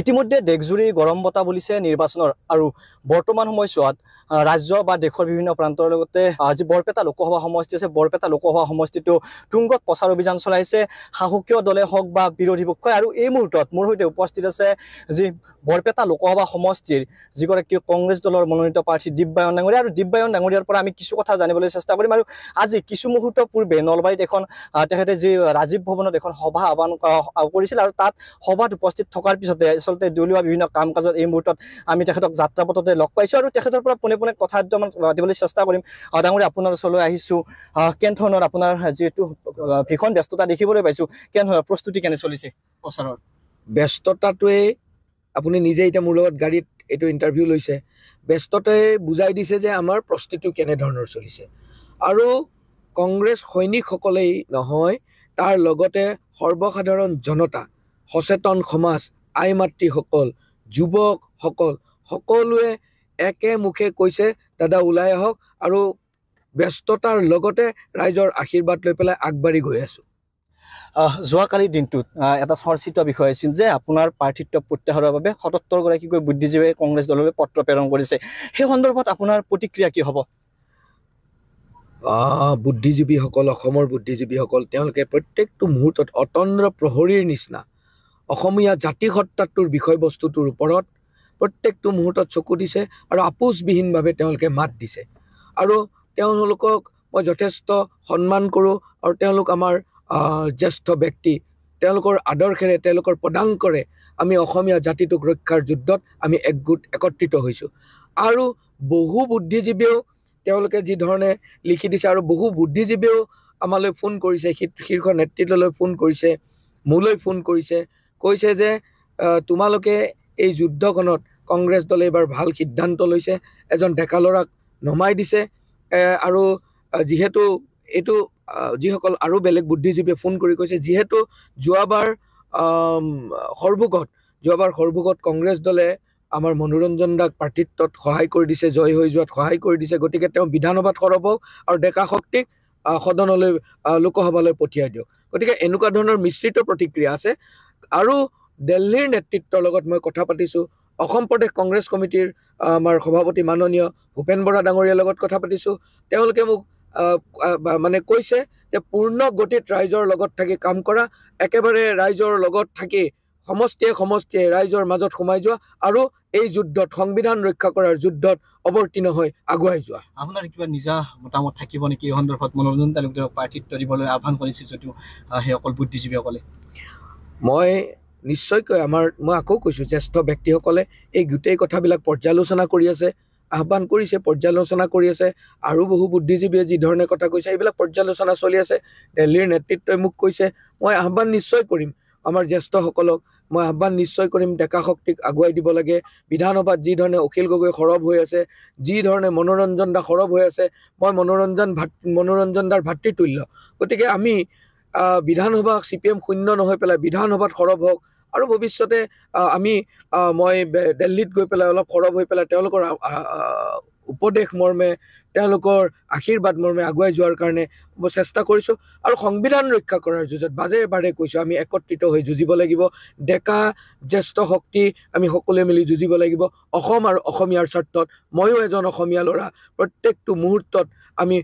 ইতিমধ্যে দেশজুৰি গৰম বতাহ বুলিছে নিৰ্বাচনৰ আৰু বৰ্তমান সময়ছোৱাত ৰাজ্য বা দেশৰ বিভিন্ন প্ৰান্তৰ লগতে যি বৰপেটা লোকসভা সমষ্টি আছে বৰপেটা লোকসভা সমষ্টিটো তুংগত প্ৰচাৰ অভিযান চলাইছে শাসকীয় দলে হওক বা বিৰোধী পক্ষই আৰু এই মুহূৰ্তত মোৰ সৈতে উপস্থিত আছে যি বৰপেটা লোকসভা সমষ্টিৰ যিগৰাকী কংগ্ৰেছ দলৰ মনোনীত প্ৰাৰ্থী দিব্যায়ন ডাঙৰীয়া আৰু দিব্যায়ন ডাঙৰীয়াৰ পৰা আমি কিছু কথা জানিবলৈ চেষ্টা কৰিম আৰু আজি কিছু মুহূৰ্তৰ পূৰ্বে নলবাৰীত এখন তেখেতে যি ৰাজীৱ ভৱনত এখন সভা আহ্বান কৰিছিল আৰু তাত সভাত উপস্থিত থকাৰ পিছতে আচলতে দলীয় বিভিন্ন কাম কাজত এই মুহূৰ্তত আমি তেখেতক যাত্ৰা পথতে লগ পাইছোঁ আৰু তেখেতৰ পৰা পোনে পোনে কথা দুটামান দিবলৈ চেষ্টা কৰিম ডাঙৰে আপোনাৰ ওচৰলৈ আহিছোঁ কেনে ধৰণৰ আপোনাৰ যিহেতু ভীষণ ব্যস্ততা দেখিবলৈ পাইছোঁ কেনে ধৰণৰ প্ৰস্তুতি কেনে চলিছে প্ৰচাৰৰ ব্যস্ততাটোৱেই আপুনি নিজে এতিয়া মোৰ লগত গাড়ীত এইটো ইণ্টাৰভিউ লৈছে ব্যস্ততাই বুজাই দিছে যে আমাৰ প্ৰস্তুতিও কেনেধৰণৰ চলিছে আৰু কংগ্ৰেছ সৈনিকসকলেই নহয় তাৰ লগতে সৰ্বসাধাৰণ জনতা সচেতন সমাজ আই মাতৃসকল যুৱকসকল সকলোৱে একেমুখে কৈছে দাদা ওলাই আহক আৰু ব্যস্ততাৰ লগতে ৰাইজৰ আশীৰ্বাদ লৈ পেলাই আগবাঢ়ি গৈ আছোঁ যোৱাকালিৰ দিনটোত এটা চৰ্চিত বিষয় আছিল যে আপোনাৰ প্ৰাৰ্থিত্ব প্ৰত্যাহাৰৰ বাবে সতত্তৰগৰাকীকৈ বুদ্ধিজীৱীয়ে কংগ্ৰেছ দললৈ পত্ৰ প্ৰেৰণ কৰিছে সেই সন্দৰ্ভত আপোনাৰ প্ৰতিক্ৰিয়া কি হ'ব বুদ্ধিজীৱীসকল অসমৰ বুদ্ধিজীৱীসকল তেওঁলোকে প্ৰত্যেকটো মুহূৰ্তত অতন্ত্ৰ প্ৰহৰীৰ নিচিনা অসমীয়া জাতিসত্তাটোৰ বিষয়বস্তুটোৰ ওপৰত প্ৰত্যেকটো মুহূৰ্তত চকু দিছে আৰু আপোচবিহীনভাৱে তেওঁলোকে মাত দিছে আৰু তেওঁলোকক মই যথেষ্ট সন্মান কৰোঁ আৰু তেওঁলোক আমাৰ জ্যেষ্ঠ ব্যক্তি তেওঁলোকৰ আদৰ্শেৰে তেওঁলোকৰ পদাংকৰে আমি অসমীয়া জাতিটোক ৰক্ষাৰ যুদ্ধত আমি একগোট একত্ৰিত হৈছোঁ আৰু বহু বুদ্ধিজীৱীয়েও তেওঁলোকে যিধৰণে লিখি দিছে আৰু বহু বুদ্ধিজীৱীয়েও আমালৈ ফোন কৰিছে শীৰ্ষ নেতৃত্বলৈ ফোন কৰিছে মোলৈ ফোন কৰিছে কৈছে যে তোমালোকে এই যুদ্ধখনত কংগ্ৰেছ দলে এইবাৰ ভাল সিদ্ধান্ত লৈছে এজন ডেকা ল'ৰাক নমাই দিছে আৰু যিহেতু এইটো যিসকল আৰু বেলেগ বুদ্ধিজীৱীয়ে ফোন কৰি কৈছে যিহেতু যোৱাবাৰ সৰ্বোকত যোৱাবাৰ সৰ্বোকত কংগ্ৰেছ দলে আমাৰ মনোৰঞ্জন দাক প্ৰাৰ্থিত্বত সহায় কৰি দিছে জয় হৈ যোৱাত সহায় কৰি দিছে গতিকে তেওঁ বিধানসভাত সৰব আৰু ডেকা শক্তিক সদনলৈ লোকসভালৈ পঠিয়াই দিয়ক গতিকে এনেকুৱা ধৰণৰ মিশ্ৰিত প্ৰতিক্ৰিয়া আছে আৰু দিল্লীৰ নেতৃত্বৰ লগত মই কথা পাতিছোঁ অসম প্ৰদেশ কংগ্ৰেছ কমিটিৰ আমাৰ সভাপতি মাননীয় ভূপেন বৰা ডাঙৰীয়াৰ লগত কথা পাতিছোঁ তেওঁলোকে মোক মানে কৈছে যে পূৰ্ণ গতিত ৰাইজৰ লগত থাকি কাম কৰা একেবাৰে ৰাইজৰ লগত থাকি সমষ্টিয়ে সমষ্টিয়ে ৰাইজৰ মাজত সোমাই যোৱা আৰু এই যুদ্ধত সংবিধান ৰক্ষা কৰাৰ যুদ্ধত অৱতীৰ্ণ হৈ আগুৱাই যোৱা আপোনাৰ কিবা নিজা মতামত থাকিব নেকি এই সন্দৰ্ভত মনোৰঞ্জন তালুকদাৰক প্ৰাৰ্থিত্ব দিবলৈ আহ্বান কৰিছে যদিও সেইসকল বুদ্ধিজীৱীসকলে মই নিশ্চয়কৈ আমাৰ মই আকৌ কৈছোঁ জ্যেষ্ঠ ব্যক্তিসকলে এই গোটেই কথাবিলাক পৰ্যালোচনা কৰি আছে আহ্বান কৰিছে পৰ্যালোচনা কৰি আছে আৰু বহু বুদ্ধিজীৱীয়ে যিধৰণে কথা কৈছে এইবিলাক পৰ্যালোচনা চলি আছে দিল্লীৰ নেতৃত্বই মোক কৈছে মই আহ্বান নিশ্চয় কৰিম আমাৰ জ্যেষ্ঠসকলক মই আহ্বান নিশ্চয় কৰিম ডেকা শক্তিক আগুৱাই দিব লাগে বিধানসভাত যিধৰণে অখিল গগৈ সৰব হৈ আছে যি ধৰণে মনোৰঞ্জন দা সৰব হৈ আছে মই মনোৰঞ্জন ভাত মনোৰঞ্জন দাৰ ভাতৃতুল্য গতিকে আমি বিধানসভা চি পি এম শূন্য নহৈ পেলাই বিধানসভাত সৰব হওক আৰু ভৱিষ্যতে আমি মই দিল্লীত গৈ পেলাই অলপ সৰব হৈ পেলাই তেওঁলোকৰ উপদেশ মৰ্মে তেওঁলোকৰ আশীৰ্বাদ মৰ্মে আগুৱাই যোৱাৰ কাৰণে মই চেষ্টা কৰিছোঁ আৰু সংবিধান ৰক্ষা কৰাৰ যুঁজত বাজে বাৰে কৈছোঁ আমি একত্ৰিত হৈ যুঁজিব লাগিব ডেকা জ্যেষ্ঠ শক্তি আমি সকলোৱে মিলি যুঁজিব লাগিব অসম আৰু অসমীয়াৰ স্বাৰ্থত ময়ো এজন অসমীয়া ল'ৰা প্ৰত্যেকটো মুহূৰ্তত আমি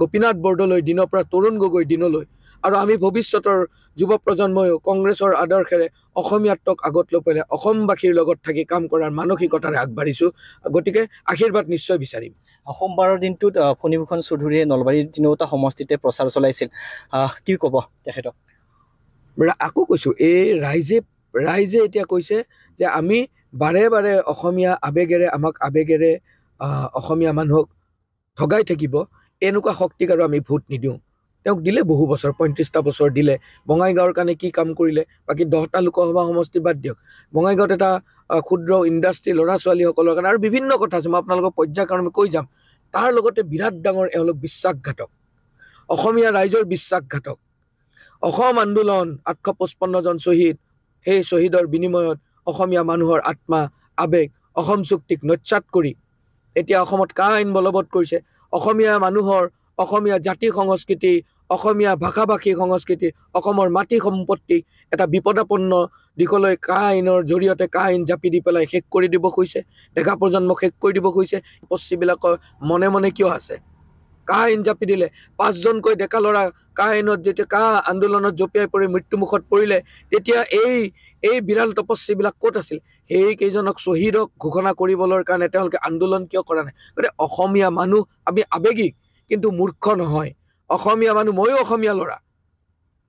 গোপীনাথ বৰদলৈ দিনৰ পৰা তৰুণ গগৈ দিনলৈ আৰু আমি ভৱিষ্যতৰ যুৱ প্ৰজন্মইও কংগ্ৰেছৰ আদৰ্শেৰে অসমীয়াত্মক আগত লৈ পেলাই অসমবাসীৰ লগত থাকি কাম কৰাৰ মানসিকতাৰে আগবাঢ়িছোঁ গতিকে আশীৰ্বাদ নিশ্চয় বিচাৰিম সোমবাৰৰ দিনটোত ফণীভূষণ চৌধুৰীয়ে নলবাৰীৰ তিনিওটা সমষ্টিতে প্ৰচাৰ চলাইছিল কি ক'ব তেখেতক আকৌ কৈছোঁ এই ৰাইজে ৰাইজে এতিয়া কৈছে যে আমি বাৰে বাৰে অসমীয়া আৱেগেৰে আমাক আৱেগেৰে অসমীয়া মানুহক ঠগাই থাকিব এনেকুৱা শক্তিক আৰু আমি ভোট নিদিওঁ তেওঁক দিলে বহু বছৰ পঁয়ত্ৰিছটা বছৰ দিলে বঙাইগাঁৱৰ কাৰণে কি কাম কৰিলে বাকী দহটা লোকসভা সমষ্টি বাদ দিয়ক বঙাইগাঁৱত এটা ক্ষুদ্ৰ ইণ্ডাষ্ট্ৰী ল'ৰা ছোৱালীসকলৰ কাৰণে আৰু বিভিন্ন কথা আছে মই আপোনালোকক কাৰণে কৈ যাম তাৰ লগতে বিৰাট ডাঙৰ এওঁলোক বিশ্বাসঘাতক অসমীয়া ৰাইজৰ বিশ্বাসঘাতক অসম আন্দোলন আঠশ পঁচপন্নজন শ্বহীদ সেই শ্বহীদৰ বিনিময়ত অসমীয়া মানুহৰ আত্মা আৱেগ অসম চুক্তিক নৎসাত কৰি এতিয়া অসমত কা আইন বলবৎ কৰিছে অসমীয়া মানুহৰ অসমীয়া জাতি সংস্কৃতি অসমীয়া ভাষা ভাষী সংস্কৃতি অসমৰ মাটি সম্পত্তি এটা বিপদাপন্ন দিশলৈ কা আইনৰ জৰিয়তে কা আইন জাপি দি পেলাই শেষ কৰি দিব খুজিছে ডেকা প্ৰজন্মক শেষ কৰি দিব খুজিছে পশ্চিমবিলাকৰ মনে মনে কিয় আছে কা আইন জাপি দিলে পাঁচজনকৈ ডেকা ল'ৰা কা আইনত যেতিয়া কা আন্দোলনত জঁপিয়াই পৰি মৃত্যুমুখত পৰিলে তেতিয়া এই এই বিৰাল তপস্বীবিলাক ক'ত আছিল সেইকেইজনক শ্বহীদক ঘোষণা কৰিবলৈ কাৰণে তেওঁলোকে আন্দোলন কিয় কৰা নাই গতিকে অসমীয়া মানুহ আমি আৱেগিক কিন্তু মূৰ্খ নহয় অসমীয়া মানুহ ময়ো অসমীয়া ল'ৰা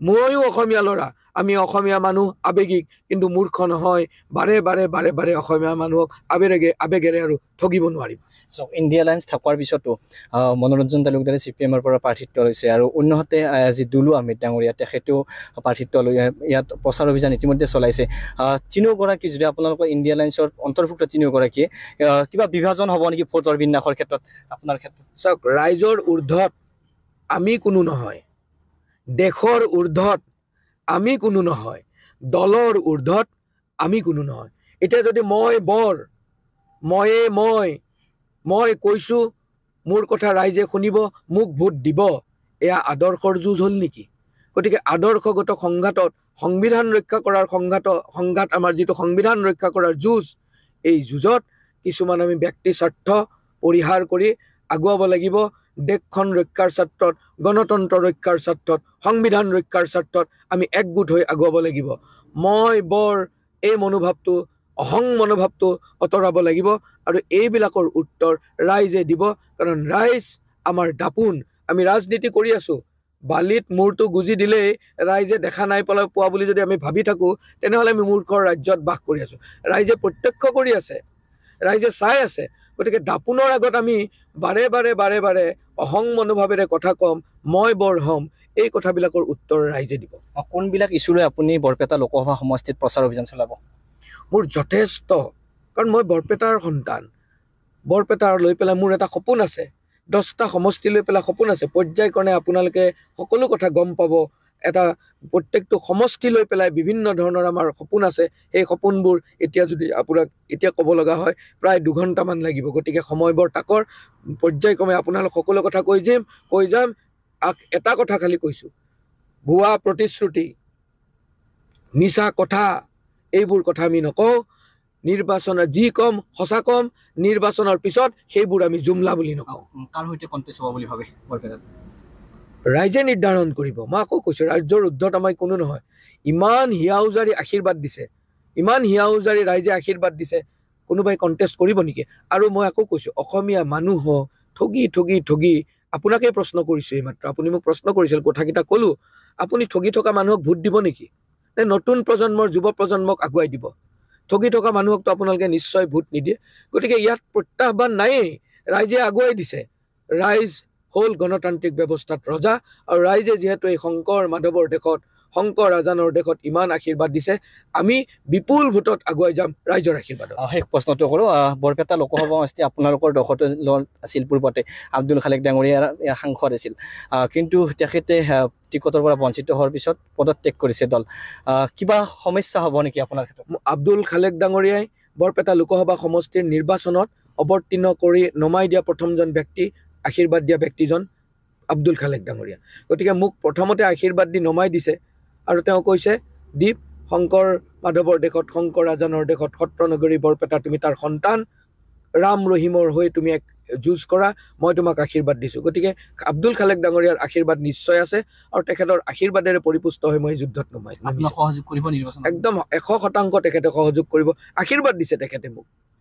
ময়ো অসমীয়া ল'ৰা আমি অসমীয়া মানুহ আৱেগিক কিন্তু মূৰ্খ নহয় বাৰে বাৰে বাৰে বাৰে অসমীয়া মানুহক আৱেগে আৱেগেৰে আৰু ঠগিব নোৱাৰিম চাওক ইণ্ডিয়া এলায়েন্স থকাৰ পিছতো মনোৰঞ্জন তালুকদাৰে চি পি এমৰ পৰা প্ৰাৰ্থিত্ব লৈছে আৰু অন্যহাতে যি দুলু আহমেদ ডাঙৰীয়া তেখেতেও প্ৰাৰ্থিত্ব লৈ ইয়াত প্ৰচাৰ অভিযান ইতিমধ্যে চলাইছে তিনিওগৰাকী যদি আপোনালোকৰ ইণ্ডিয়া এলায়েন্সৰ অন্তৰ্ভুক্ত তিনিওগৰাকীয়ে কিবা বিভাজন হ'ব নেকি ভোটৰ বিন্যাসৰ ক্ষেত্ৰত আপোনাৰ ক্ষেত্ৰত চাওক ৰাইজৰ উৰ্ধত আমি কোনো নহয় দেশৰ ঊৰ্ধত আমি কোনো নহয় দলৰ ঊৰ্ধত আমি কোনো নহয় এতিয়া যদি মই বৰ ময়ে মই মই কৈছোঁ মোৰ কথা ৰাইজে শুনিব মোক ভোট দিব এয়া আদৰ্শৰ যুঁজ হ'ল নেকি গতিকে আদৰ্শগত সংঘাতত সংবিধান ৰক্ষা কৰাৰ সংঘাত সংঘাত আমাৰ যিটো সংবিধান ৰক্ষা কৰাৰ যুঁজ এই যুঁজত কিছুমান আমি ব্যক্তি স্বাৰ্থ পৰিহাৰ কৰি আগুৱাব লাগিব দেশখন ৰক্ষাৰ স্বাৰ্থত গণতন্ত্ৰ ৰক্ষাৰ স্বাৰ্থত সংবিধান ৰক্ষাৰ স্বাৰ্থত আমি একগোট হৈ আগুৱাব লাগিব মই বৰ এই মনোভাৱটো অহং মনোভাৱটো আঁতৰাব লাগিব আৰু এইবিলাকৰ উত্তৰ ৰাইজে দিব কাৰণ ৰাইজ আমাৰ দাপোন আমি ৰাজনীতি কৰি আছোঁ বালিত মূৰটো গুজি দিলেই ৰাইজে দেখা নাই পালে পোৱা বুলি যদি আমি ভাবি থাকোঁ তেনেহ'লে আমি মূৰ্খৰ ৰাজ্যত বাস কৰি আছোঁ ৰাইজে প্ৰত্যক্ষ কৰি আছে ৰাইজে চাই আছে গতিকে দাপোনৰ আগত আমি বাৰে বাৰে বাৰে বাৰে অহং মনোভাৱেৰে কথা কম মই বৰ হ'ম এই কথাবিলাকৰ উত্তৰ ৰাইজে দিব কোনবিলাক ইছ্যুৰে আপুনি বৰপেটা লোকসভা সমষ্টিত প্ৰচাৰ অভিযান চলাব মোৰ যথেষ্ট কাৰণ মই বৰপেটাৰ সন্তান বৰপেটাৰ লৈ পেলাই মোৰ এটা সপোন আছে দহটা সমষ্টি লৈ পেলাই সপোন আছে পৰ্যায়ক্ৰমে আপোনালোকে সকলো কথা গম পাব এটা প্ৰত্যেকটো সমষ্টি লৈ পেলাই বিভিন্ন ধৰণৰ আমাৰ সপোন আছে সেই সপোনবোৰ এতিয়া যদি আপোনাক এতিয়া ক'ব লগা হয় প্ৰায় দুঘণ্টামান লাগিব গতিকে সময় বৰ তাকৰ পৰ্যায়ক্ৰমে আপোনালোক সকলো কথা কৈ যাম কৈ যাম এটা কথা খালি কৈছোঁ ভুৱা প্ৰতিশ্ৰুতি মিছা কথা এইবোৰ কথা আমি নকওঁ নিৰ্বাচনৰ যি কম সঁচা কম নিৰ্বাচনৰ পিছত সেইবোৰ আমি জুমলা বুলি নকওঁ কাৰ সৈতে কণ্টেষ্ট হ'ব বুলি ভাবে বৰপেটাত ৰাইজে নিৰ্ধাৰণ কৰিব মই আকৌ কৈছোঁ ৰাজ্যৰ উদ্ধত আমাৰ কোনো নহয় ইমান হিয়া উজাৰি আশীৰ্বাদ দিছে ইমান হিয়া উজাৰি ৰাইজে আশীৰ্বাদ দিছে কোনোবাই কণ্টেষ্ট কৰিব নেকি আৰু মই আকৌ কৈছোঁ অসমীয়া মানুহ ঠগি ঠগি ঠগি আপোনাকেই প্ৰশ্ন কৰিছোঁ এইমাত্ৰ আপুনি মোক প্ৰশ্ন কৰিছিল কথাকেইটা ক'লোঁ আপুনি ঠগি থকা মানুহক ভোট দিব নেকি নে নতুন প্ৰজন্মৰ যুৱ প্ৰজন্মক আগুৱাই দিব ঠগি থকা মানুহকতো আপোনালোকে নিশ্চয় ভোট নিদিয়ে গতিকে ইয়াত প্ৰত্যাহ্বান নায়েই ৰাইজে আগুৱাই দিছে ৰাইজ হ'ল গণতান্ত্ৰিক ব্যৱস্থাত ৰজা আৰু ৰাইজে যিহেতু এই শংকৰ মাধৱৰ দেশত শংকৰ ৰাজানৰ দেশত ইমান আশীৰ্বাদ দিছে আমি বিপুল ভোটত আগুৱাই যাম ৰাইজৰ আশীৰ্বাদ শেষ প্ৰশ্নটো কৰোঁ বৰপেটা লোকসভা সমষ্টি আপোনালোকৰ দশত আছিল পূৰ্বতে আব্দুল খালেক ডাঙৰীয়াৰ সাংসদ আছিল কিন্তু তেখেতে টিকটৰ পৰা বঞ্চিত হোৱাৰ পিছত পদত্যাগ কৰিছে দল কিবা সমস্যা হ'ব নেকি আপোনাৰ ক্ষেত্ৰত আব্দুল খালেক ডাঙৰীয়াই বৰপেটা লোকসভা সমষ্টিৰ নিৰ্বাচনত অৱতীৰ্ণ কৰি নমাই দিয়া প্ৰথমজন ব্যক্তি আশীৰ্বাদ দিয়া ব্যক্তিজন আব্দুল খালেক ডাঙৰীয়া গতিকে মোক প্ৰথমতে আশীৰ্বাদ দি নমাই দিছে আৰু তেওঁ কৈছে দীপ শংকৰ মাধৱৰ দেশত শংকৰ ৰাজানৰ দেশত সত্ৰনগৰী বৰপেটা তুমি তাৰ সন্তান ৰাম ৰহিমৰ হৈ তুমি এক যুঁজ কৰা মই তোমাক আশীৰ্বাদ দিছোঁ গতিকে আব্দুল খালেক ডাঙৰীয়াৰ আশীৰ্বাদ নিশ্চয় আছে আৰু তেখেতৰ আশীৰ্বাদেৰে পৰিপুষ্ট হৈ মই যুদ্ধত নমাই একদম এশ শতাংশ তেখেতে সহযোগ কৰিব আশীৰ্বাদ দিছে তেখেতে মোক